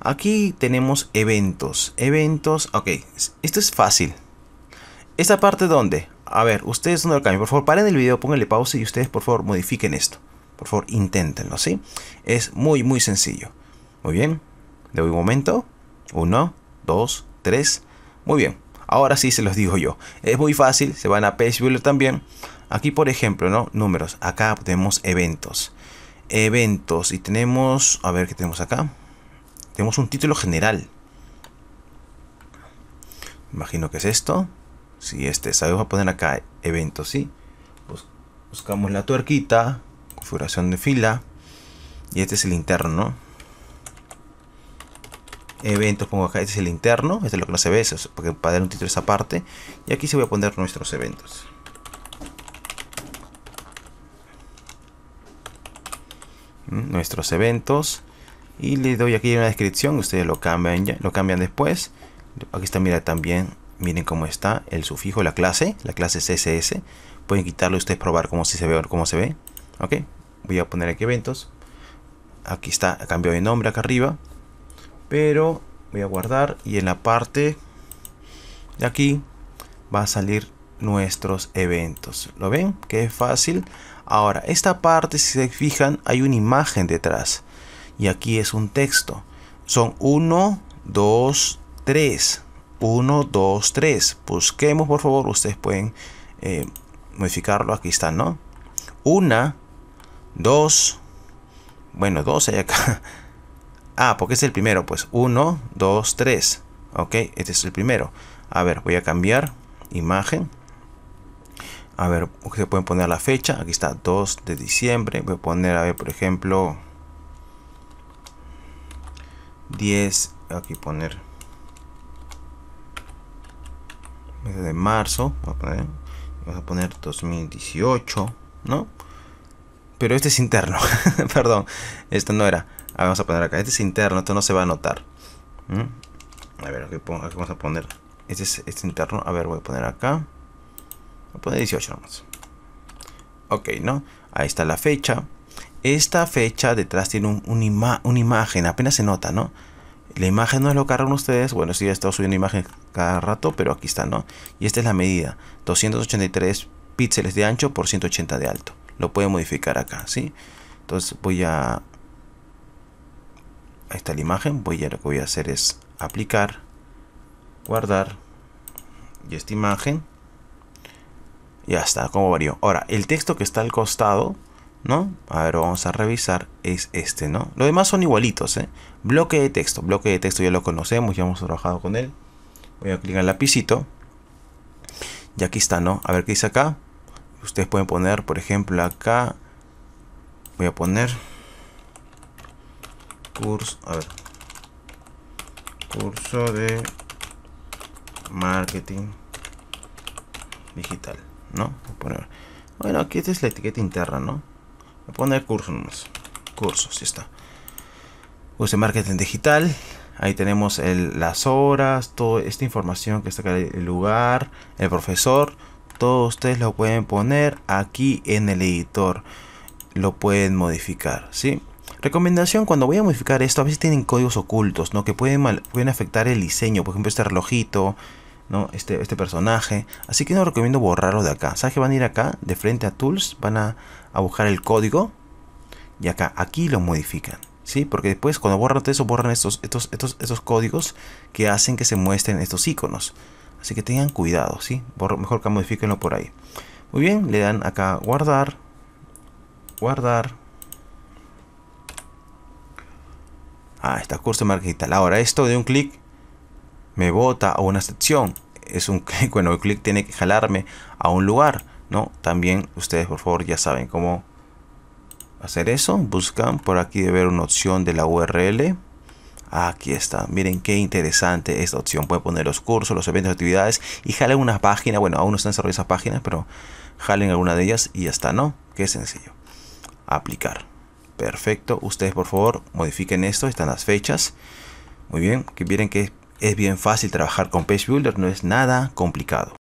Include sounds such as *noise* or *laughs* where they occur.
Aquí tenemos eventos. Eventos, ok. Esto es fácil. ¿Esta parte donde A ver, ustedes no lo cambian. Por favor, paren el video, pónganle pausa y ustedes, por favor, modifiquen esto. Por favor, inténtenlo, ¿sí? Es muy, muy sencillo. Muy bien. Le doy un momento. Uno, dos, tres. Muy bien. Ahora sí se los digo yo. Es muy fácil. Se van a Page Builder también. Aquí, por ejemplo, ¿no? Números. Acá tenemos eventos. Eventos. Y tenemos... A ver, ¿qué tenemos acá? Tenemos un título general. Imagino que es esto. Si sí, este, sabemos a poner acá eventos, ¿sí? Buscamos la tuerquita, configuración de fila. Y este es el interno. Eventos, pongo acá, este es el interno. Este es lo que no se ve, eso porque para dar un título esa parte. Y aquí se voy a poner nuestros eventos. ¿Mm? Nuestros eventos y le doy aquí una descripción ustedes lo cambian ya, lo cambian después aquí está mira también miren cómo está el sufijo la clase la clase css pueden quitarlo ustedes probar cómo se ve cómo se ve ok voy a poner aquí eventos aquí está cambio de nombre acá arriba pero voy a guardar y en la parte de aquí va a salir nuestros eventos lo ven que es fácil ahora esta parte si se fijan hay una imagen detrás y aquí es un texto. Son 1, 2, 3. 1, 2, 3. Busquemos, por favor. Ustedes pueden eh, modificarlo. Aquí está, ¿no? 1, 2. Bueno, 2 hay acá. *laughs* Ah, porque es el primero. Pues 1, 2, 3. Ok, este es el primero. A ver, voy a cambiar imagen. A ver, se pueden poner la fecha. Aquí está 2 de diciembre. Voy a poner, a ver, por ejemplo, 10, aquí poner mes de marzo, vamos a poner, 2018, ¿no? Pero este es interno, *laughs* perdón, esto no era. vamos a poner acá, este es interno, esto no se va a notar. A ver, aquí, vamos a poner, este, este es interno, a ver, voy a poner acá, voy a poner 18 nomás. Ok, ¿no? Ahí está la fecha. Esta fecha detrás tiene un, una imagen, apenas se nota, ¿no? La imagen no es lo que agarran ustedes. Bueno, sí, he estado subiendo imagen cada rato, pero aquí está, ¿no? Y esta es la medida. 283 píxeles de ancho por 180 de alto. Lo pueden modificar acá, ¿sí? Entonces voy a... Ahí está la imagen. Voy a, lo que voy a hacer es aplicar, guardar. Y esta imagen. Ya está, como varió. Ahora, el texto que está al costado ¿no? A ver, vamos a revisar, es este, ¿no? lo demás son igualitos, ¿eh? Bloque de texto, bloque de texto ya lo conocemos, ya hemos trabajado con él. Voy a clicar en el lapicito. Y aquí está, ¿no? A ver qué dice acá. Ustedes pueden poner, por ejemplo, acá. Voy a poner. Curso, a ver. Curso de marketing digital, ¿no? poner. Bueno, aquí esta es la etiqueta interna, ¿no? poner cursos nomás. Cursos, si está. Curso pues de marketing digital. Ahí tenemos las horas, toda esta información que está acá, el lugar, el profesor. todos ustedes lo pueden poner aquí en el editor. Lo pueden modificar, ¿sí? Recomendación, cuando voy a modificar esto, a veces tienen códigos ocultos, ¿no? Que pueden, mal, pueden afectar el diseño. Por ejemplo, este relojito ¿no? Este, este personaje. Así que no recomiendo borrarlo de acá. ¿Sabes que van a ir acá, de frente a Tools, van a, buscar el código y acá, aquí lo modifican. ¿Sí? Porque después cuando borran todo eso, borran estos, estos, estos, estos códigos que hacen que se muestren estos iconos. Así que tengan cuidado, ¿sí? mejor que modifiquenlo por ahí. Muy bien, le dan acá guardar, guardar. Ah, está curso marquita. Ahora esto de un clic me bota a una sección es un *laughs* clic, bueno, el clic tiene que jalarme a un lugar, ¿no? También ustedes por favor ya saben cómo hacer eso. Buscan por aquí de ver una opción de la URL. Aquí está, miren qué interesante esta opción. puede poner los cursos, los eventos, actividades y jalen una página, Bueno, aún no están cerradas esas páginas, pero jalen alguna de ellas y ya está, ¿no? Qué sencillo. Aplicar. Perfecto. Ustedes, por favor, modifiquen esto. Están las fechas. Muy bien. Que miren que es bien fácil trabajar con Page Builder, no es nada complicado.